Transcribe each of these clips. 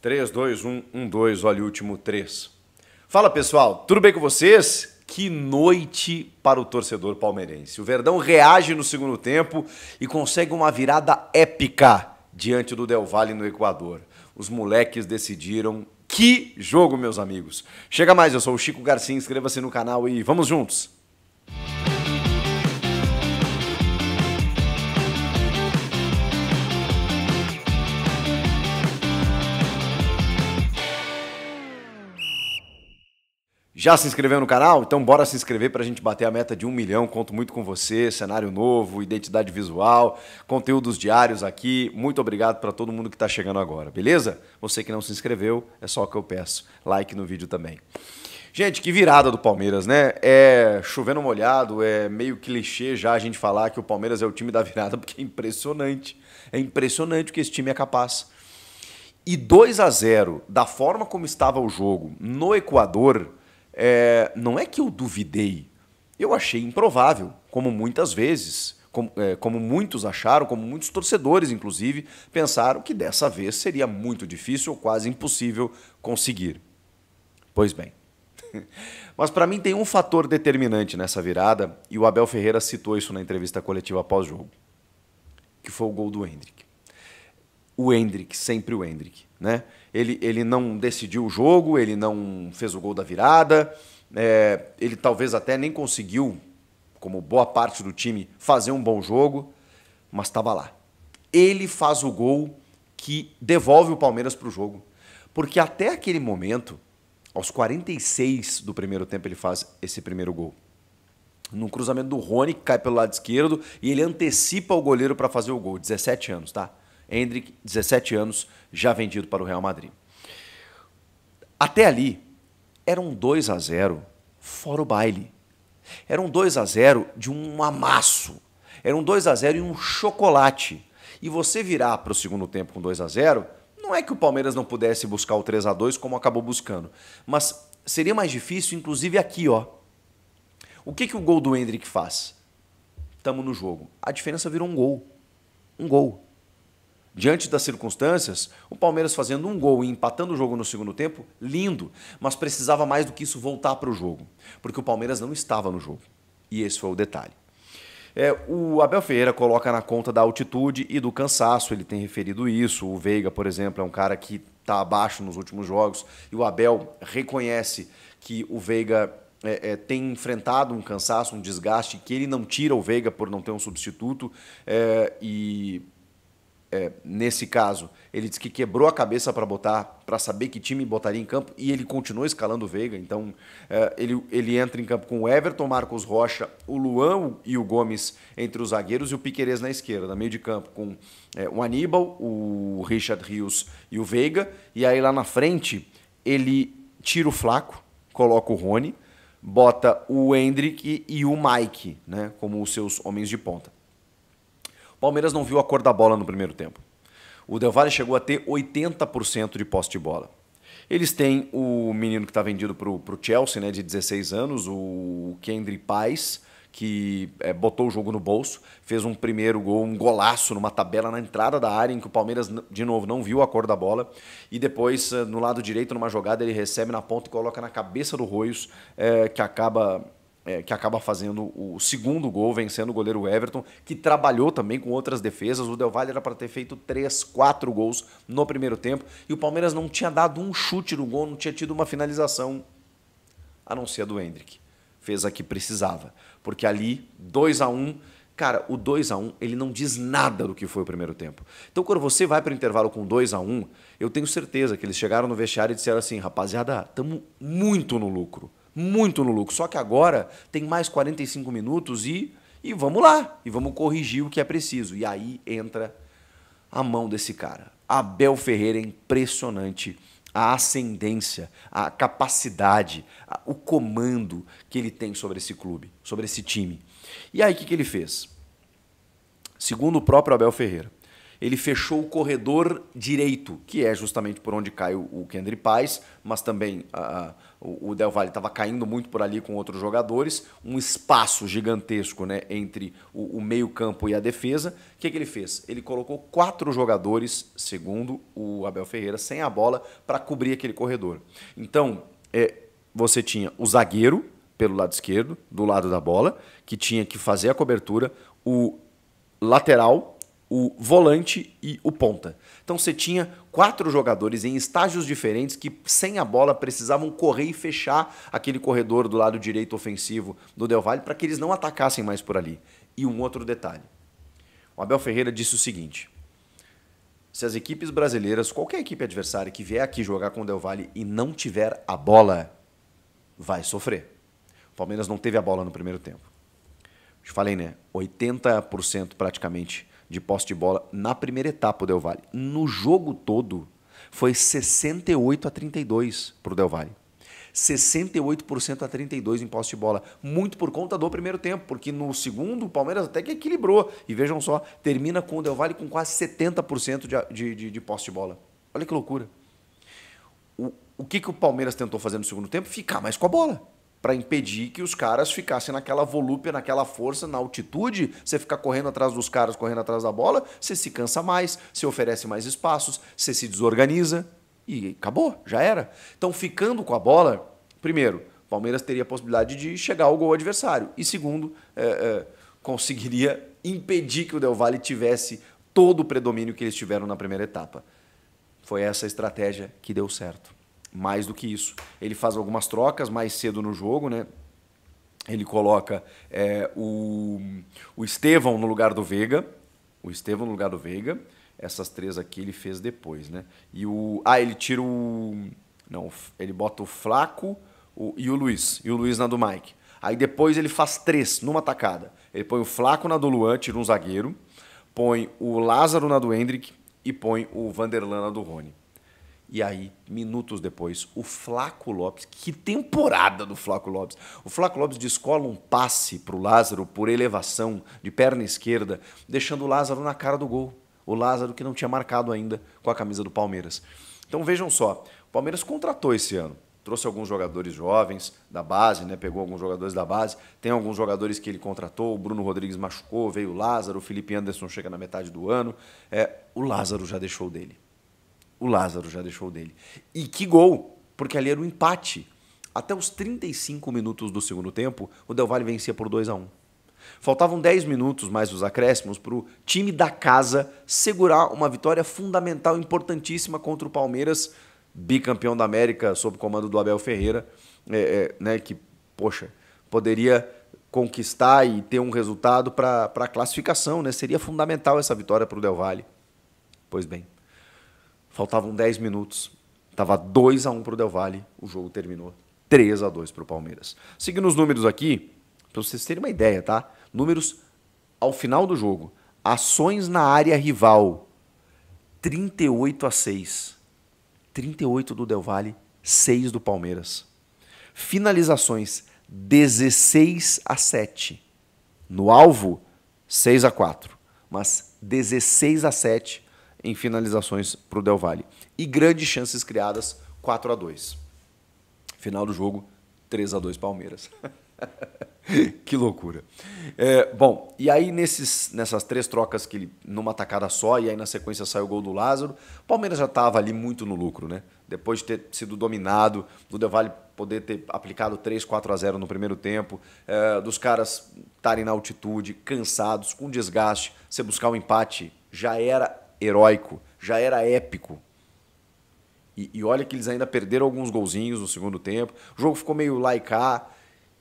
3, 2, 1, 1, 2, olha o último 3. Fala pessoal, tudo bem com vocês? Que noite para o torcedor palmeirense. O Verdão reage no segundo tempo e consegue uma virada épica diante do Del Valle no Equador. Os moleques decidiram que jogo, meus amigos. Chega mais, eu sou o Chico Garcia, inscreva-se no canal e vamos juntos. Já se inscreveu no canal? Então bora se inscrever para a gente bater a meta de um milhão. Conto muito com você, cenário novo, identidade visual, conteúdos diários aqui. Muito obrigado para todo mundo que está chegando agora, beleza? Você que não se inscreveu, é só o que eu peço. Like no vídeo também. Gente, que virada do Palmeiras, né? É chovendo molhado, é meio clichê já a gente falar que o Palmeiras é o time da virada, porque é impressionante. É impressionante o que esse time é capaz. E 2 a 0 da forma como estava o jogo no Equador é, não é que eu duvidei, eu achei improvável, como muitas vezes, como, é, como, muitos acharam, como muitos torcedores, inclusive, pensaram que dessa vez seria muito difícil ou quase impossível conseguir. Pois bem. Mas para mim tem um fator determinante nessa virada, e o Abel Ferreira citou isso na entrevista coletiva pós-jogo, que foi o gol do Hendrick. O Hendrick, sempre o Hendrick, né? ele, ele não decidiu o jogo, ele não fez o gol da virada, é, ele talvez até nem conseguiu, como boa parte do time, fazer um bom jogo, mas estava lá. Ele faz o gol que devolve o Palmeiras para o jogo. Porque até aquele momento, aos 46 do primeiro tempo, ele faz esse primeiro gol. Num cruzamento do Rony, que cai pelo lado esquerdo, e ele antecipa o goleiro para fazer o gol. 17 anos, tá? Hendrick, 17 anos, já vendido para o Real Madrid. Até ali, era um 2 a 0 fora o baile. Era um 2 a 0 de um amasso. Era um 2 a 0 e um chocolate. E você virar para o segundo tempo com 2 a 0 não é que o Palmeiras não pudesse buscar o 3 a 2 como acabou buscando, mas seria mais difícil, inclusive aqui, ó. O que, que o gol do Hendrick faz? Tamo no jogo. A diferença virou um gol. Um gol diante das circunstâncias, o Palmeiras fazendo um gol e empatando o jogo no segundo tempo, lindo, mas precisava mais do que isso voltar para o jogo, porque o Palmeiras não estava no jogo. E esse foi o detalhe. É, o Abel Ferreira coloca na conta da altitude e do cansaço, ele tem referido isso. O Veiga, por exemplo, é um cara que está abaixo nos últimos jogos e o Abel reconhece que o Veiga é, é, tem enfrentado um cansaço, um desgaste, que ele não tira o Veiga por não ter um substituto é, e é, nesse caso, ele disse que quebrou a cabeça para botar, para saber que time botaria em campo e ele continuou escalando o Veiga. Então é, ele, ele entra em campo com o Everton, Marcos Rocha, o Luan e o Gomes entre os zagueiros e o Piquerez na esquerda, no meio de campo com é, o Aníbal, o Richard Rios e o Veiga. E aí lá na frente ele tira o Flaco, coloca o Rony, bota o Hendrick e o Mike, né, como os seus homens de ponta. O Palmeiras não viu a cor da bola no primeiro tempo. O Del Valle chegou a ter 80% de posse de bola. Eles têm o menino que está vendido para o Chelsea, né, de 16 anos, o Kendry Paes, que é, botou o jogo no bolso, fez um primeiro gol, um golaço numa tabela na entrada da área, em que o Palmeiras, de novo, não viu a cor da bola. E depois, eh, no lado direito, numa jogada, ele recebe na ponta e coloca na cabeça do Royos, é, eh, que acaba é, que acaba fazendo o segundo gol, vencendo o goleiro Everton, que trabalhou também com outras defesas. O Del Valle era para ter feito três, quatro gols no primeiro tempo e o Palmeiras não tinha dado um chute no gol, não tinha tido uma finalização, a não ser a do Hendrick. Fez a que precisava, porque ali 2 a 1 um, Cara, o 2 a 1 um, ele não diz nada do que foi o primeiro tempo. Então, quando você vai para o intervalo com 2 a 1 um, eu tenho certeza que eles chegaram no vestiário e disseram assim: rapaziada, estamos muito no lucro muito no lucro. Só que agora tem mais 45 minutos e, e vamos lá, e vamos corrigir o que é preciso. E aí entra a mão desse cara. Abel Ferreira é impressionante a ascendência, a capacidade, a, o comando que ele tem sobre esse clube, sobre esse time. E aí o que, que ele fez? Segundo o próprio Abel Ferreira, ele fechou o corredor direito, que é justamente por onde cai o, o Kendry Paz, mas também o, o Del Valle estava caindo muito por ali com outros jogadores, um espaço gigantesco né, entre o, o meio-campo e a defesa. O que, que ele fez? Ele colocou quatro jogadores, segundo o Abel Ferreira, sem a bola para cobrir aquele corredor. Então, é, você tinha o zagueiro pelo lado esquerdo, do lado da bola, que tinha que fazer a cobertura, o lateral o volante e o ponta. Então você tinha quatro jogadores em estágios diferentes que, sem a bola, precisavam correr e fechar aquele corredor do lado direito ofensivo do Del Valle para que eles não atacassem mais por ali. E um outro detalhe: o Abel Ferreira disse o seguinte. Se as equipes brasileiras, qualquer equipe adversária que vier aqui jogar com o Del Valle e não tiver a bola, vai sofrer. O Palmeiras não teve a bola no primeiro tempo. Eu te falei, né? 80% praticamente de posse de bola na primeira etapa do Del Valle. No jogo todo, foi 68 a 32 para o Del Valle. 68% a 32 em posse de bola, muito por conta do primeiro tempo, porque no segundo o Palmeiras até que equilibrou. E vejam só, termina com o Del Valle com quase 70% de, de, de, de posse de bola. Olha que loucura. O, o que, que o Palmeiras tentou fazer no segundo tempo? Ficar mais com a bola para impedir que os caras ficassem naquela volúpia, naquela força, na altitude. Você ficar correndo atrás dos caras, correndo atrás da bola, você se cansa mais, você oferece mais espaços, você se desorganiza e acabou, já era. Então, ficando com a bola, primeiro, Palmeiras teria a possibilidade de chegar ao gol adversário. E segundo, é, é, conseguiria impedir que o Del Valle tivesse todo o predomínio que eles tiveram na primeira etapa. Foi essa a estratégia que deu certo mais do que isso. Ele faz algumas trocas mais cedo no jogo, né? Ele coloca é, o, o Estevão no lugar do Veiga. O Estevão no lugar do Veiga. Essas três aqui ele fez depois, né? E o. Ah, ele tira o. Não, ele bota o Flaco o, e o Luiz. E o Luiz na do Mike. Aí depois ele faz três numa tacada. Ele põe o Flaco na do Luan, tira um zagueiro. Põe o Lázaro na do Hendrick. E põe o Vanderlan na do Rony. E aí, minutos depois, o Flaco Lopes, que temporada do Flaco Lopes! O Flaco Lopes descola um passe para o Lázaro por elevação de perna esquerda, deixando o Lázaro na cara do gol. O Lázaro que não tinha marcado ainda com a camisa do Palmeiras. Então vejam só, o Palmeiras contratou esse ano. Trouxe alguns jogadores jovens da base, né? Pegou alguns jogadores da base. Tem alguns jogadores que ele contratou. O Bruno Rodrigues machucou, veio o Lázaro, o Felipe Anderson chega na metade do ano. É, o Lázaro já deixou dele o Lázaro já deixou dele. E que gol! Porque ali era um empate. Até os 35 minutos do segundo tempo, o Del Valle vencia por 2 a 1 Faltavam 10 minutos mais os acréscimos para o time da casa segurar uma vitória fundamental, importantíssima contra o Palmeiras, bicampeão da América, sob comando do Abel Ferreira, é, é, né, que, poxa, poderia conquistar e ter um resultado para a classificação. Né? Seria fundamental essa vitória para o Del Valle. Pois bem, Faltavam 10 minutos. Estava 2 a 1 para o Del Valle. O jogo terminou 3 a 2 para o Palmeiras. Seguindo os números aqui, para vocês terem uma ideia, tá? Números ao final do jogo. Ações na área rival. 38 a 6. 38 do Del Valle, 6 do Palmeiras. Finalizações 16 a 7. No alvo, 6 a 4, mas 16 a 7 em finalizações para o Del Valle. E grandes chances criadas, 4 a 2 Final do jogo, 3 a 2 Palmeiras. que loucura. É, bom, e aí nesses, nessas três trocas que ele, numa tacada só, e aí na sequência saiu o gol do Lázaro, o Palmeiras já estava ali muito no lucro, né? Depois de ter sido dominado, do Del Valle poder ter aplicado 3, 4 a 0 no primeiro tempo, é, dos caras estarem na altitude, cansados, com desgaste, você buscar o um empate já era heróico, já era épico. E, e, olha que eles ainda perderam alguns golzinhos no segundo tempo. O jogo ficou meio laicá.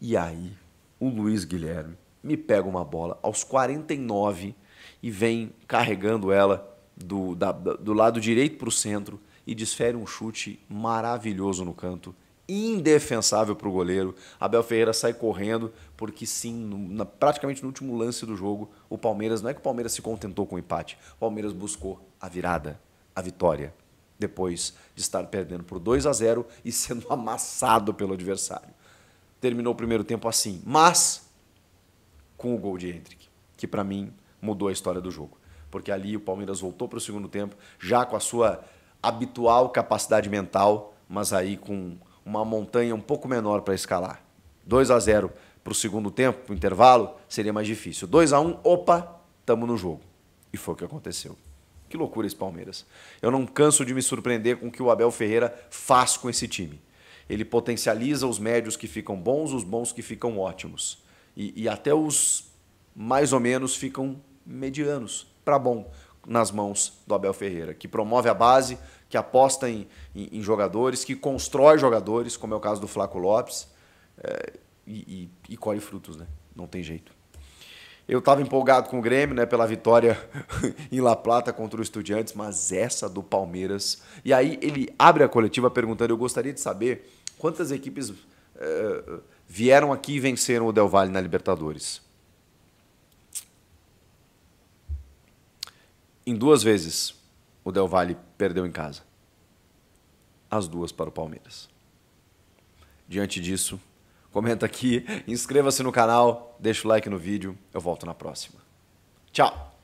e E aí, o Luiz Guilherme me pega uma bola aos 49 e vem carregando ela do, da, do lado direito para o centro e desfere um chute maravilhoso no canto indefensável para o goleiro. Abel Ferreira sai correndo, porque sim, no, na, praticamente no último lance do jogo, o Palmeiras, não é que o Palmeiras se contentou com o empate, o Palmeiras buscou a virada, a vitória, depois de estar perdendo por 2 a 0 e sendo amassado pelo adversário. Terminou o primeiro tempo assim, mas com o gol de Hendrick, que para mim mudou a história do jogo. Porque ali o Palmeiras voltou para o segundo tempo, já com a sua habitual capacidade mental, mas aí com uma montanha um pouco menor para escalar. 2 a 0 para o segundo tempo, para o intervalo, seria mais difícil. 2 a 1 opa, estamos no jogo. E foi o que aconteceu. Que loucura esse Palmeiras. Eu não canso de me surpreender com o que o Abel Ferreira faz com esse time. Ele potencializa os médios que ficam bons, os bons que ficam ótimos. E, e até os mais ou menos ficam medianos para bom nas mãos do Abel Ferreira, que promove a base, que aposta em, em, em, jogadores, que constrói jogadores, como é o caso do Flaco Lopes, é, e, e, e, colhe frutos, né? Não tem jeito. Eu estava empolgado com o Grêmio, né, pela vitória em La Plata contra o Estudiantes, mas essa do Palmeiras. E aí ele abre a coletiva perguntando: eu gostaria de saber quantas equipes eh, vieram aqui e venceram o Del Valle na Libertadores. Em duas vezes o Del Valle perdeu em casa. As duas para o Palmeiras. Diante disso, comenta aqui, inscreva-se no canal, deixa o like no vídeo, eu volto na próxima. Tchau!